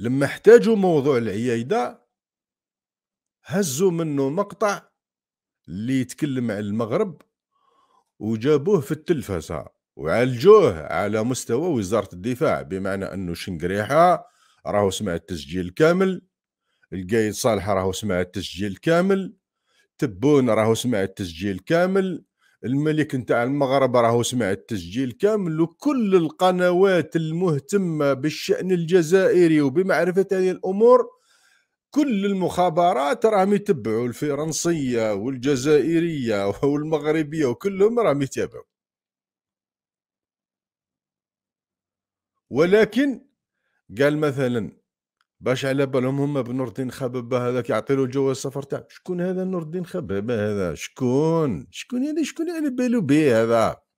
لما احتاجوا موضوع العيايده هزوا منه مقطع اللي يتكلم على المغرب وجابوه في التلفزه وعالجوه على مستوى وزاره الدفاع بمعنى انه شنقريحه راهو سمع التسجيل كامل القايد صالح راهو سمع التسجيل كامل تبون راهو سمع التسجيل كامل الملك نتاع المغرب راهو سمع التسجيل كامل وكل القنوات المهتمه بالشان الجزائري وبمعرفه هذه الامور كل المخابرات راهم يتبعوا الفرنسيه والجزائريه والمغربيه وكلهم راهم يتابعوا ولكن قال مثلا باش على بالهم هما بنور الدين خبابه هذاك يعطي له جواز السفر تاعو شكون هذا نور الدين خبابه هذا شكون شكون هذا شكون على بالو به هذا